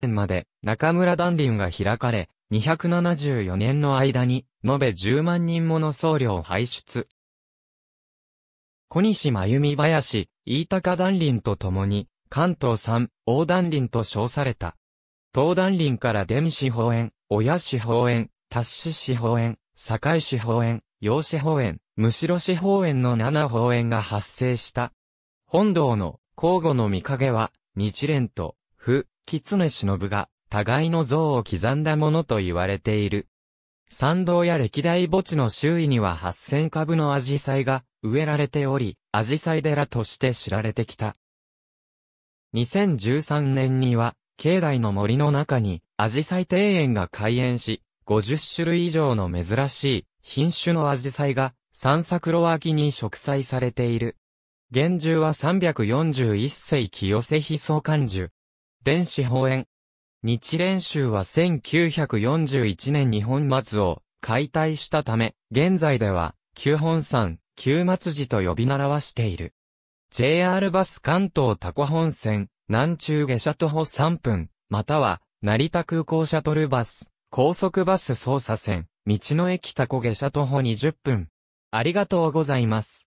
年まで中村団林が開かれ、274年の間に、延べ10万人もの僧侶を輩出。小西真由美林、飯高団林と共に、関東三、大団林と称された。東団林から伝子法園、親子法園、達子子法園、堺市法園、養子法園、むしろ市法園の七法園が発生した。本堂の交互の御影は、日蓮と、不、狐忍が、互いの像を刻んだものと言われている。参道や歴代墓地の周囲には8000株のアジサイが植えられており、アジサイ寺として知られてきた。2013年には、境内の森の中に、アジサイ庭園が開園し、50種類以上の珍しい品種のアジサイが、散策路脇に植栽されている。現住は341世清瀬悲壮館樹、電子法演。日蓮宗は1941年日本松を解体したため、現在では、旧本山、旧松寺と呼び習わしている。JR バス関東タコ本線、南中下車徒歩3分、または、成田空港シャトルバス、高速バス操作線、道の駅タコ下車徒歩20分。ありがとうございます。